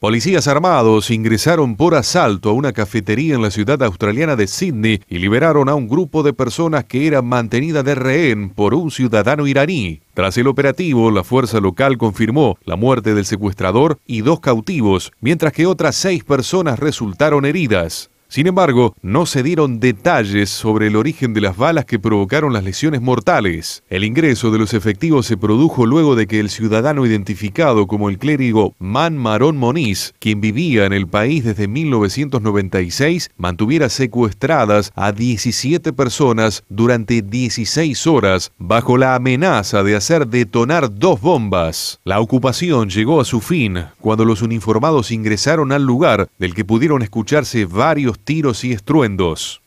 Policías armados ingresaron por asalto a una cafetería en la ciudad australiana de Sydney y liberaron a un grupo de personas que era mantenida de rehén por un ciudadano iraní. Tras el operativo, la fuerza local confirmó la muerte del secuestrador y dos cautivos, mientras que otras seis personas resultaron heridas. Sin embargo, no se dieron detalles sobre el origen de las balas que provocaron las lesiones mortales. El ingreso de los efectivos se produjo luego de que el ciudadano identificado como el clérigo Man Marón Moniz, quien vivía en el país desde 1996, mantuviera secuestradas a 17 personas durante 16 horas bajo la amenaza de hacer detonar dos bombas. La ocupación llegó a su fin cuando los uniformados ingresaron al lugar del que pudieron escucharse varios tiros y estruendos.